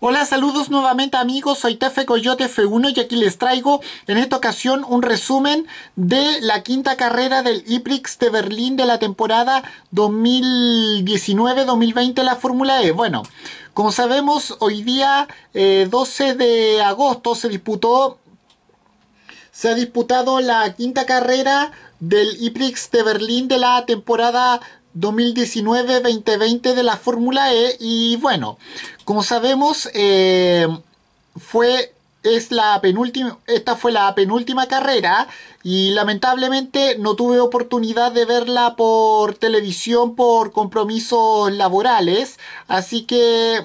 Hola, saludos nuevamente amigos, soy Tefe Coyote F1 y aquí les traigo en esta ocasión un resumen de la quinta carrera del IPRIX de Berlín de la temporada 2019-2020 de la Fórmula E. Bueno, como sabemos, hoy día 12 eh, de agosto se disputó se ha disputado la quinta carrera del IPRIX de Berlín de la temporada 2019-2020 de la Fórmula E y bueno, como sabemos eh, fue es la penúltima, esta fue la penúltima carrera y lamentablemente no tuve oportunidad de verla por televisión por compromisos laborales, así que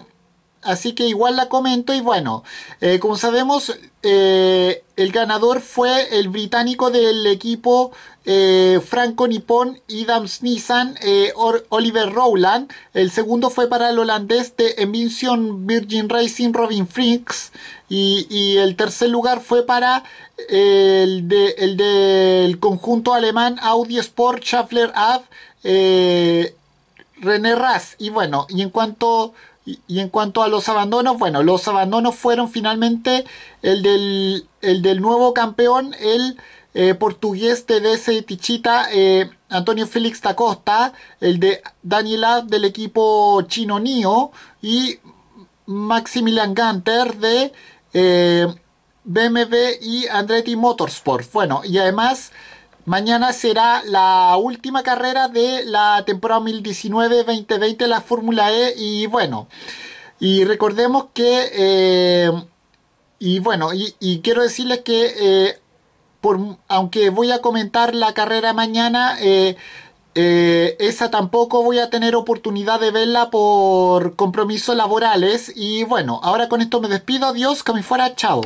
así que igual la comento y bueno, eh, como sabemos eh, el ganador fue el británico del equipo eh, Franco Nippon Idams Nissan Oliver Rowland, el segundo fue para el holandés de Emission Virgin Racing Robin Frinks y, el tercer lugar fue para el, el del conjunto alemán Audi Sport Schaffler Ab René Raz y bueno, y en cuanto y, en cuanto a los abandonos, bueno, los abandonos fueron finalmente el del, nuevo campeón, el eh, portugués TDC Tichita, eh, Antonio Félix Tacosta, el de Daniela del equipo chino Nio y Maximilian Gunter de eh, BMW y Andretti Motorsport. Bueno, y además... Mañana será la última carrera de la temporada 2019-2020 de la Fórmula E y bueno, y recordemos que, eh, y bueno, y, quiero decirles que eh, por, aunque voy a comentar la carrera mañana, eh, esa tampoco voy a tener oportunidad de verla por compromisos laborales. Y bueno, ahora con esto me despido. Adiós, que me fuera, chao.